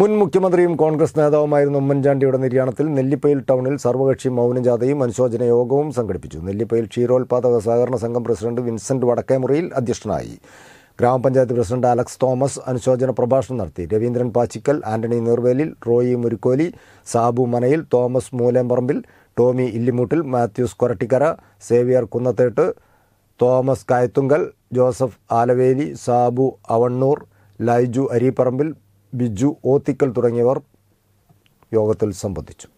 മുൻ മുഖ്യമന്ത്രിയും കോൺഗ്രസ് നേതാവുമായിരുന്ന ഉമ്മൻചാണ്ടിയുടെ നിര്യാണത്തിൽ നെല്ലിപ്പയിൽ ടൗണിൽ സർവകക്ഷി മൗനജാഥയും അനുശോചന യോഗവും സംഘടിപ്പിച്ചു നെല്ലിപ്പയിൽ ക്ഷീരോത്പാദക സഹകരണ സംഘം പ്രസിഡന്റ് വിൻസെന്റ് വടക്കേമുറിയിൽ അധ്യക്ഷനായി ഗ്രാമപഞ്ചായത്ത് പ്രസിഡന്റ് അലക്സ് തോമസ് അനുശോചന പ്രഭാഷണം നടത്തി രവീന്ദ്രൻ പാച്ചിക്കൽ ആന്റണി നീർവേലിൽ റോയി മുരിക്കോലി സാബു മനയിൽ തോമസ് മൂലേമ്പറമ്പിൽ ടോമി ഇല്ലിമൂട്ടിൽ മാത്യൂസ് കൊരട്ടിക്കര സേവിയർ കുന്നത്തേട്ട് തോമസ് കായത്തുങ്കൽ ജോസഫ് ആലവേലി സാബു അവണ്ണൂർ ലൈജു അരീപ്പറമ്പിൽ ബിജു ഓത്തിക്കൽ തുടങ്ങിയവർ യോഗത്തിൽ സംബന്ധിച്ചു